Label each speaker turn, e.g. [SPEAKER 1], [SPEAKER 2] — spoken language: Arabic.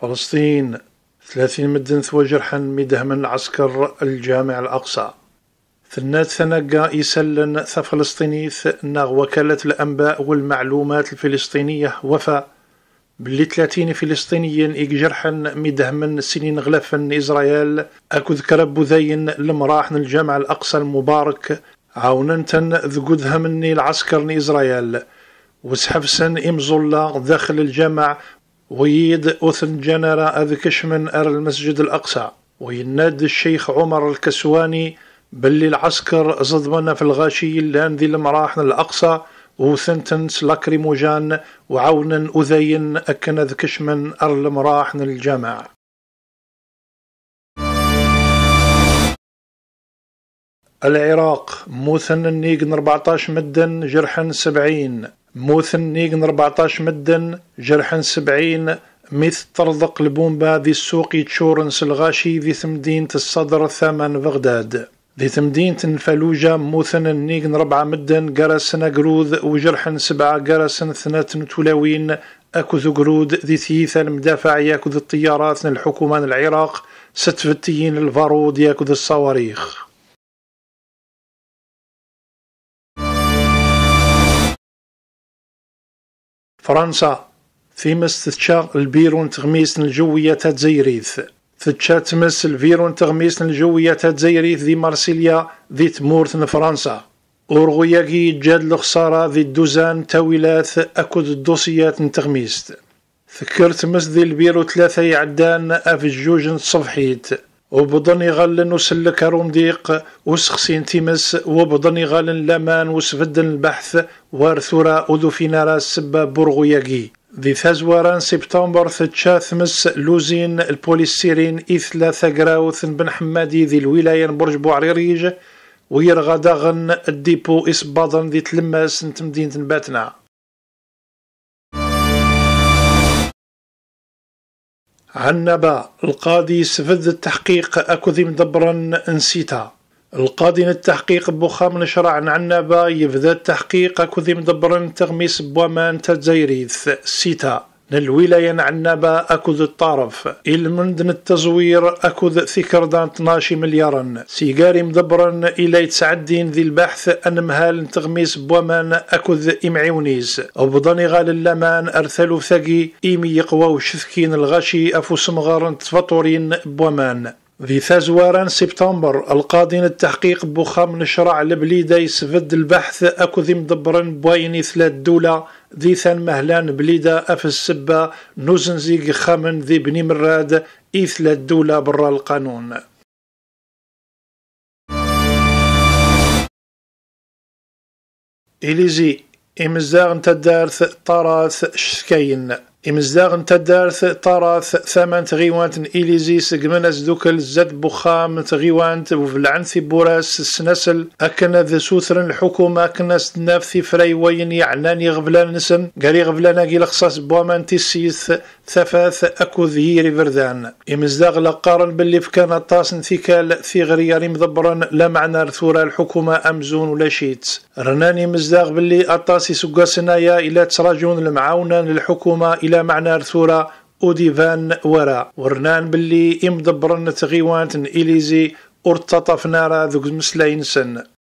[SPEAKER 1] فلسطين ثلاثين مدن ثوى جرحا من العسكر الجامع الأقصى ثنات ثنقا يسلن فلسطيني نغ وكالة الأنباء والمعلومات الفلسطينية وفى بلي 30 فلسطينيا إجرحا من سنين غلفا إسرائيل أكذ كرب ذين لمراحن الجامع الأقصى المبارك عاوننتن ذقودها مني العسكر إسرائيل وسحفسن إمزولا داخل الجامع ويد أثن جنرا أذكش من أر المسجد الأقصى ويناد الشيخ عمر الكسواني باللي العسكر زضمنا في الغاشي اللان ذي المراحن الأقصى وثنتنس لاكريموجان وعونا أذين أكن أذكش من أر المراحن الجامع العراق موثن النيقن 14 مدن جرحا 70 موثن نيقن 14 مدن جرحن 70 ميث ترضق البومبا ذي السوق تشورنس الغاشي ذي ثمدينة الصدر ثمن بغداد ذي ثمدينة الفلوجة موثن نيقن ربعة مدن قرسن قرود وجرحن سبعة قرسن ثنتن تلاوين أكوذ قرود ذي ثيثة المدافع ياكوذ الطيارات الحكومة العراق ستفتيين الفارود ياكوذ الصواريخ فرنسا ثيمس تتشا البيرون تغميس الجوية تزيريث تتشا تمس البيرون تغميس الجوية تزيريث ذي مارسيليا ذي تمورث فرنسا أورغوياكي جاد الخسارة ذي الدوزان تاويلات أكد الدوسيات تغميست ذكرت مس ذي البيرو ثلاثة يعدان أف الجوج صفحيت وبضن يغلن وسلك ديق وسخسين تيمس وبضن يغلن لمان وسفدن البحث وارثورا وذفينا راس سبا برغياقي ذي ثازواران سبتمبر ثتشاثمس لوزين البوليسيرين إثلا ثقراوثن بن حمادي ذي الولاية برج بوعريريج داغن الديبو إسبادن ذي تلماس نتمدينة باتنا عنبا القاضي سفد التحقيق أكذي مدبرا نسيتا القاضي التحقيق بوخام نشرع عنبا يفذا التحقيق أكذي مدبرا تغميس بومان تزيريث سيتا للولاية نعنبة أكوذ الطرف المندن التزوير ثكر دان 12 مليار سيجاري مدبرا إلى يتسعدين ذي البحث أن مهال تغميس بومان أكد إمعيونيز أبضاني غال اللمان أرثلو ثقي إيمي يقواو وشثكين الغشي أفو سمغار تفطورين بومان في ثازواران سبتمبر القاضي التحقيق بوخام نشرع لبليدا يسفد البحث أكوذي مدبرا بوايني ثلاث دولة ذي ثان مهلان بليدة أف السبة نوزنزي خامن ذي بني مراد إثل الدولة برا القانون إليزي إمزاغ تدارث طراث شكاين إمزداغ تدار طارث ثمن تغيوانت إليزي سجمنز زدوكل زد بخام تغيوانت وفي العنثي بوراس سنسل أكنا ذا سوثرن الحكومة سناف في فري وين يعناني غفلان نسن قري غفلان أجي لخصاص بومان تسيث ثفاث أكو ذهي ريفردان إمزداغ لقارن باللي فكان الطاسن ثيكال في غرياري مضبرن لا معنى رثورة الحكومة أمزون ولا شيت رناني مزداغ باللي أطاسي سقاسنايا إلى تراجون المعاونة للحكومة إلى معنى معنار أوديفان ورا ورنان باللي إمدبرن تغيوانت إليزي ارتطفنا را ذوك مسلاين سن